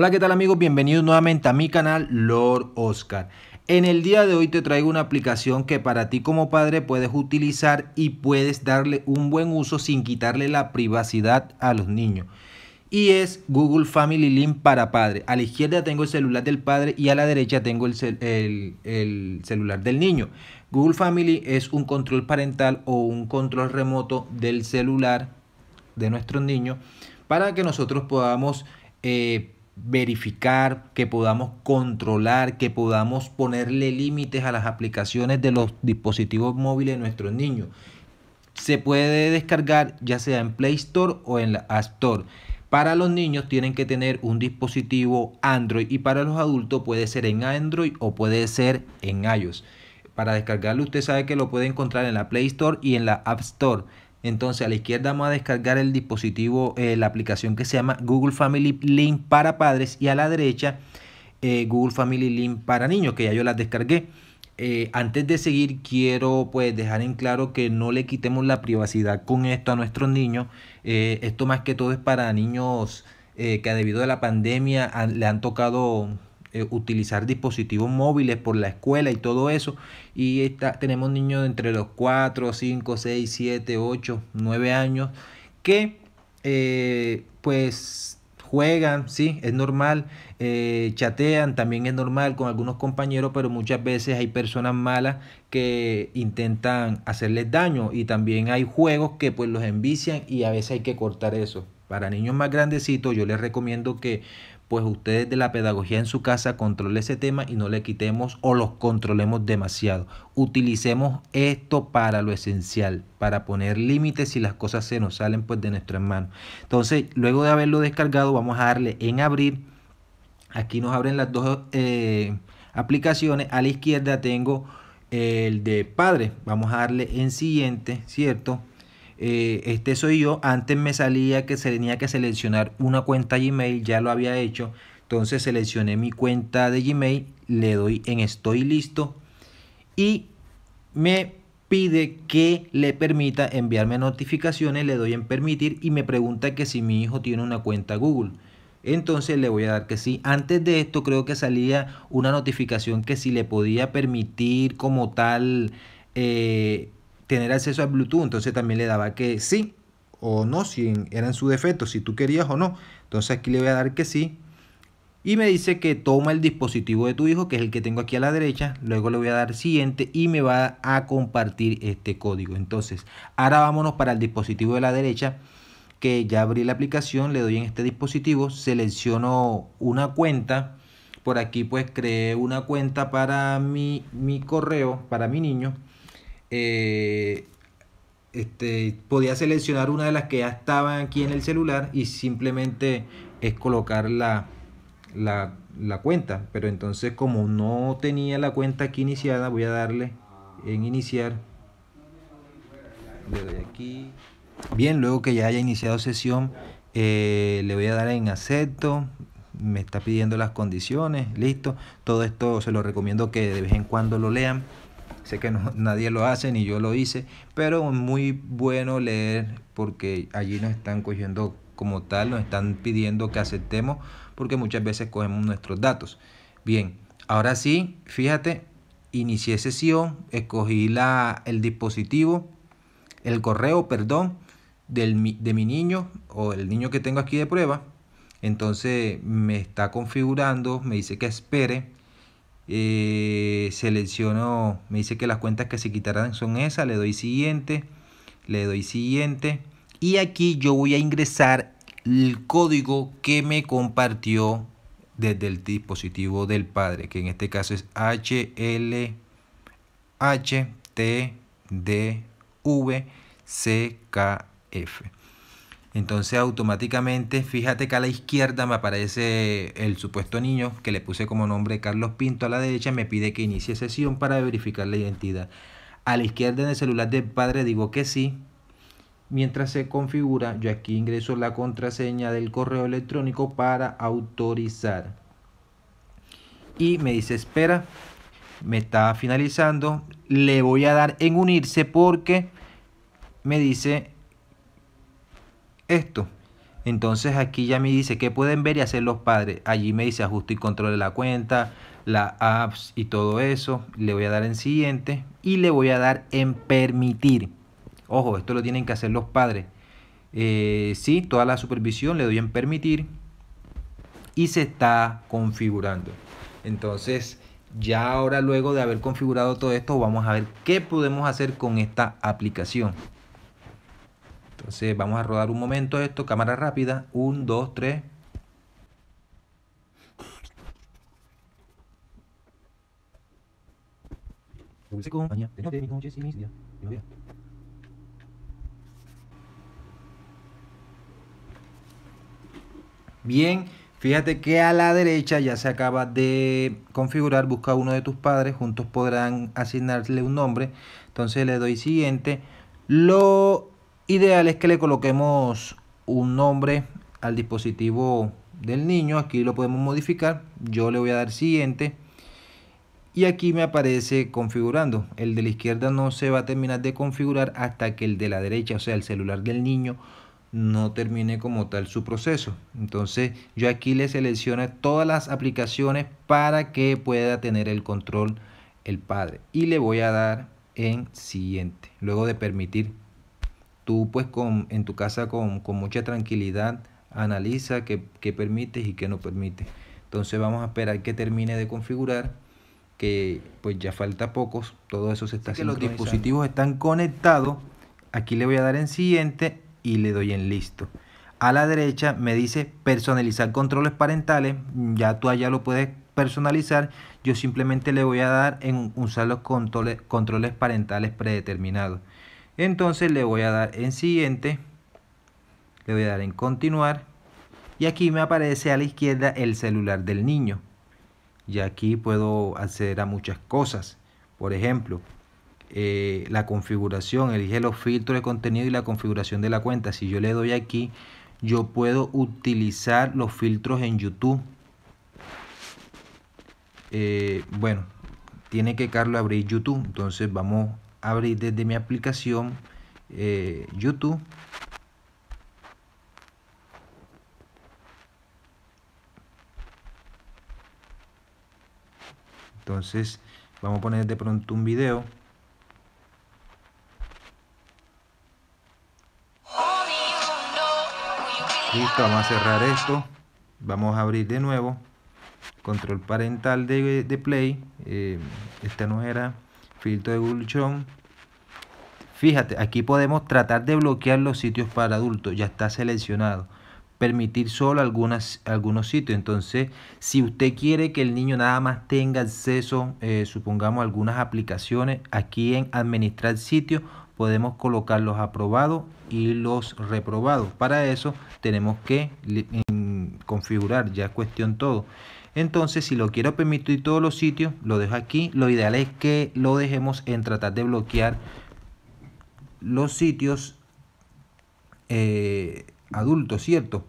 Hola, ¿qué tal amigos? Bienvenidos nuevamente a mi canal Lord Oscar. En el día de hoy te traigo una aplicación que para ti como padre puedes utilizar y puedes darle un buen uso sin quitarle la privacidad a los niños. Y es Google Family Link para padre. A la izquierda tengo el celular del padre y a la derecha tengo el, celular del niño. Google Family es un control parental o un control remoto del celular de nuestro niño para que nosotros podamos eh, verificar, que podamos controlar, que podamos ponerle límites a las aplicaciones de los dispositivos móviles de nuestros niños. Se puede descargar ya sea en Play Store o en la App Store. Para los niños tienen que tener un dispositivo Android y para los adultos puede ser en Android o puede ser en iOS. Para descargarlo usted sabe que lo puede encontrar en la Play Store y en la App Store. Entonces a la izquierda vamos a descargar el dispositivo, eh, la aplicación que se llama Google Family Link para padres y a la derecha eh, Google Family Link para niños, que ya yo las descargué. Eh, antes de seguir quiero pues dejar en claro que no le quitemos la privacidad con esto a nuestros niños. esto más que todo es para niños que debido a la pandemia le han tocado eh, utilizar dispositivos móviles por la escuela y todo eso. Y está, tenemos niños entre los 4, 5, 6, 7, 8, 9 años que eh, pues juegan, sí, es normal, eh, chatean, también es normal con algunos compañeros, pero muchas veces hay personas malas que intentan hacerles daño y también hay juegos que pues los envician y a veces hay que cortar eso. Para niños más grandecitos yo les recomiendo que pues ustedes de la pedagogía en su casa controle ese tema y no le quitemos o los controlemos demasiado. Utilicemos esto para lo esencial, para poner límites si las cosas se nos salen pues de nuestras manos. Entonces, luego de haberlo descargado, vamos a darle en abrir. Aquí nos abren las dos eh, aplicaciones. A la izquierda tengo el de padre. Vamos a darle en siguiente, ¿cierto? Eh, este soy yo, antes me salía que se tenía que seleccionar una cuenta Gmail, ya lo había hecho, entonces seleccioné mi cuenta de Gmail, le doy en estoy listo y me pide que le permita enviarme notificaciones, le doy en permitir y me pregunta que si mi hijo tiene una cuenta Google. Entonces le voy a dar que sí. Antes de esto creo que salía una notificación que si le podía permitir como tal eh, tener acceso a Bluetooth, entonces también le daba que sí o no, si eran su defecto, si tú querías o no. Entonces aquí le voy a dar que sí. Y me dice que toma el dispositivo de tu hijo, que es el que tengo aquí a la derecha. Luego le voy a dar siguiente y me va a compartir este código. Entonces, ahora vámonos para el dispositivo de la derecha, que ya abrí la aplicación, le doy en este dispositivo, selecciono una cuenta. Por aquí pues creé una cuenta para mi, mi correo, para mi niño. Eh, este, podía seleccionar una de las que ya estaban aquí en el celular y simplemente es colocar la, cuenta. Pero entonces como no tenía la cuenta aquí iniciada, voy a darle en iniciar. Le doy aquí. Bien, luego que ya haya iniciado sesión, eh, le voy a dar en acepto. Me está pidiendo las condiciones, listo. Todo esto se lo recomiendo que de vez en cuando lo lean. Sé que nadie lo hace, ni yo lo hice, pero es muy bueno leer porque allí nos están cogiendo como tal, nos están pidiendo que aceptemos porque muchas veces cogemos nuestros datos. Bien, ahora sí, fíjate, inicié sesión, escogí la, el dispositivo, el correo, perdón, del, de mi niño o el niño que tengo aquí de prueba. Entonces me está configurando, me dice que espere. Eh, selecciono, me dice que las cuentas que se quitarán son esas, le doy siguiente, le doy siguiente y aquí yo voy a ingresar el código que me compartió desde el dispositivo del padre, que en este caso es HLHTDVCKF. Entonces automáticamente, fíjate que a la izquierda me aparece el supuesto niño que le puse como nombre Carlos Pinto. A la derecha me pide que inicie sesión para verificar la identidad. A la izquierda en el celular del padre digo que sí. Mientras se configura, yo aquí ingreso la contraseña del correo electrónico para autorizar. Y me dice espera, me está finalizando. Le voy a dar en unirse porque me dice esto. Entonces aquí ya me dice que pueden ver y hacer los padres. Allí me dice ajuste y control de la cuenta, la apps y todo eso. Le voy a dar en siguiente y le voy a dar en permitir. Ojo, esto lo tienen que hacer los padres. si eh, sí, toda la supervisión le doy en permitir y se está configurando. Entonces, ya ahora luego de haber configurado todo esto, vamos a ver qué podemos hacer con esta aplicación. Entonces vamos a rodar un momento esto, cámara rápida, 1, 2, 3. Bien, fíjate que a la derecha ya se acaba de configurar, busca uno de tus padres, juntos podrán asignarle un nombre. Entonces le doy siguiente. Lo ideal es que le coloquemos un nombre al dispositivo del niño. Aquí lo podemos modificar. Yo le voy a dar siguiente. Y aquí me aparece configurando. El de la izquierda no se va a terminar de configurar hasta que el de la derecha, o sea, el celular del niño, no termine como tal su proceso. Entonces yo aquí le selecciono todas las aplicaciones para que pueda tener el control el padre. Y le voy a dar en siguiente, luego de permitir tú pues en tu casa con, con mucha tranquilidad analiza qué, qué permites y qué no permite Entonces vamos a esperar que termine de configurar, que pues ya falta pocos, todo eso se está haciendo. los dispositivos están conectados, aquí le voy a dar en siguiente y le doy en listo. A la derecha me dice personalizar controles parentales, ya tú allá lo puedes personalizar, yo simplemente le voy a dar en usar los controles parentales predeterminados. Entonces le voy a dar en siguiente, le voy a dar en continuar y aquí me aparece a la izquierda el celular del niño. Y aquí puedo acceder a muchas cosas. Por ejemplo, eh, la configuración, elige los filtros de contenido y la configuración de la cuenta. Si yo le doy aquí, yo puedo utilizar los filtros en YouTube. Eh, bueno, tiene que Carlos abrir YouTube. Entonces vamos abrir desde mi aplicación eh, YouTube. Entonces vamos a poner de pronto un video. Listo, vamos a cerrar esto. Vamos a abrir de nuevo. Control parental de, play. Eh, esta no era filtro de Google Fíjate, aquí podemos tratar de bloquear los sitios para adultos, ya está seleccionado. Permitir solo algunas, algunos sitios. Entonces, si usted quiere que el niño nada más tenga acceso, eh, supongamos, algunas aplicaciones, aquí en administrar sitios podemos colocar los aprobados y los reprobados. Para eso tenemos que configurar, ya cuestión todo. Entonces, si lo quiero permitir todos los sitios, lo dejo aquí. Lo ideal es que lo dejemos en tratar de bloquear los sitios eh, adultos, ¿cierto?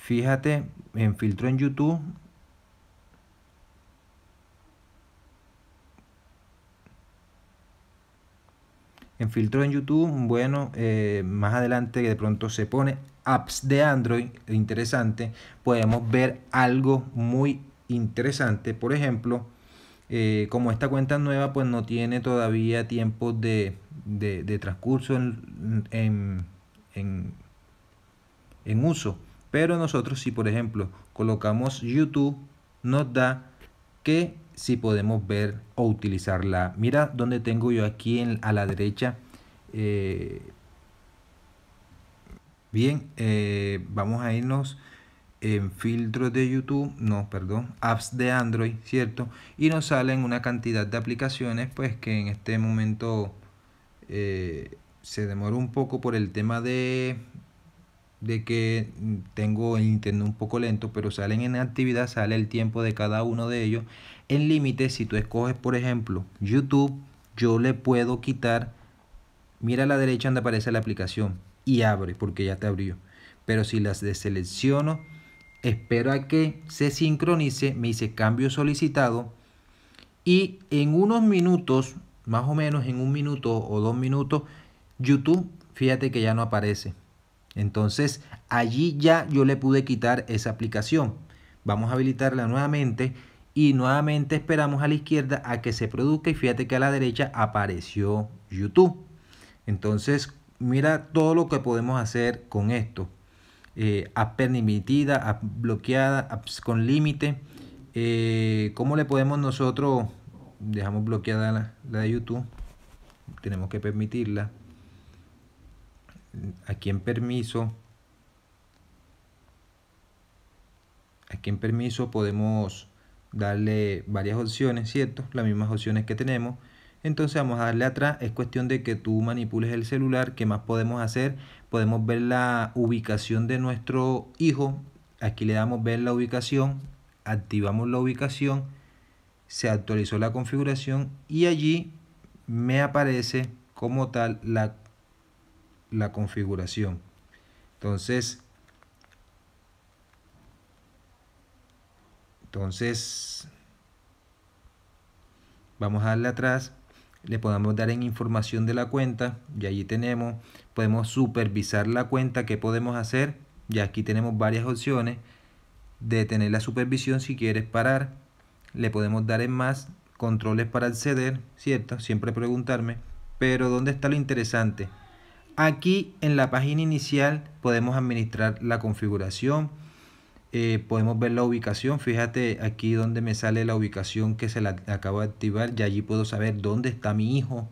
Fíjate en filtro en YouTube en en YouTube, bueno, eh, más adelante que de pronto se pone apps de Android, interesante, podemos ver algo muy interesante. Por ejemplo, eh, como esta cuenta nueva, pues no tiene todavía tiempo de, de, transcurso en, en, en, en uso. Pero nosotros si por ejemplo colocamos YouTube, nos da que si podemos ver o utilizarla. Mira donde tengo yo aquí en, a la derecha. Eh, bien, eh, vamos a irnos en filtros de YouTube, no, perdón, apps de Android, ¿cierto? Y nos salen una cantidad de aplicaciones, pues que en este momento eh, se demora un poco por el tema de, de que tengo el internet un poco lento, pero salen en actividad, sale el tiempo de cada uno de ellos en límite, si tú escoges, por ejemplo, YouTube, yo le puedo quitar, mira a la derecha donde aparece la aplicación y abre porque ya te abrió. Pero si las deselecciono, espero a que se sincronice, me dice cambio solicitado y en unos minutos, más o menos en un minuto o dos minutos, YouTube, fíjate que ya no aparece. Entonces allí ya yo le pude quitar esa aplicación. Vamos a habilitarla nuevamente y nuevamente esperamos a la izquierda a que se produzca y fíjate que a la derecha apareció YouTube. Entonces mira todo lo que podemos hacer con esto. Eh, app permitida, app bloqueada, apps con límite. Eh, ¿Cómo le podemos nosotros, dejamos bloqueada la, la de YouTube, tenemos que permitirla. Aquí en permiso, aquí en permiso podemos darle varias opciones, ¿cierto? Las mismas opciones que tenemos. Entonces vamos a darle atrás, es cuestión de que tú manipules el celular, ¿qué más podemos hacer? Podemos ver la ubicación de nuestro hijo, aquí le damos ver la ubicación, activamos la ubicación, se actualizó la configuración y allí me aparece como tal la, la configuración. Entonces Entonces, vamos a darle atrás, le podemos dar en información de la cuenta y allí tenemos, podemos supervisar la cuenta, ¿qué podemos hacer? Y aquí tenemos varias opciones de tener la supervisión si quieres parar, le podemos dar en más, controles para acceder, ¿cierto? Siempre preguntarme, pero ¿dónde está lo interesante? Aquí en la página inicial podemos administrar la configuración, eh, podemos ver la ubicación. Fíjate aquí donde me sale la ubicación que se la acabo de activar. Y allí puedo saber dónde está mi hijo.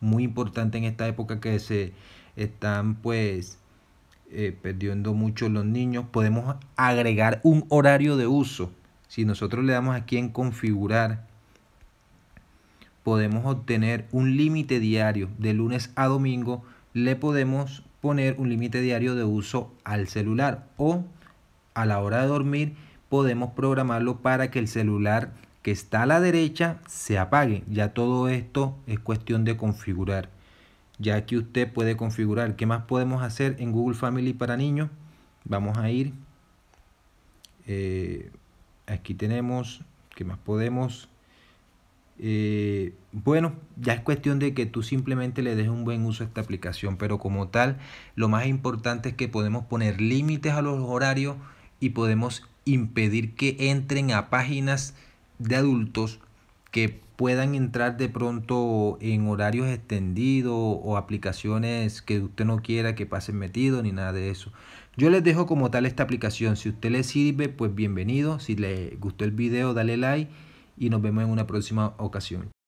Muy importante en esta época que se están pues eh, perdiendo mucho los niños. Podemos agregar un horario de uso. Si nosotros le damos aquí en configurar, podemos obtener un límite diario de lunes a domingo. Le podemos poner un límite diario de uso al celular o a la hora de dormir podemos programarlo para que el celular que está a la derecha se apague. Ya todo esto es cuestión de configurar. Ya que usted puede configurar. ¿Qué más podemos hacer en Google Family para niños? Vamos a ir. Eh, aquí tenemos. ¿Qué más podemos? Eh, bueno, ya es cuestión de que tú simplemente le des un buen uso a esta aplicación. Pero como tal, lo más importante es que podemos poner límites a los horarios y podemos impedir que entren a páginas de adultos que puedan entrar de pronto en horarios extendidos o aplicaciones que usted no quiera que pasen metido ni nada de eso. Yo les dejo como tal esta aplicación. Si usted le sirve, pues bienvenido. Si le gustó el video, dale like y nos vemos en una próxima ocasión.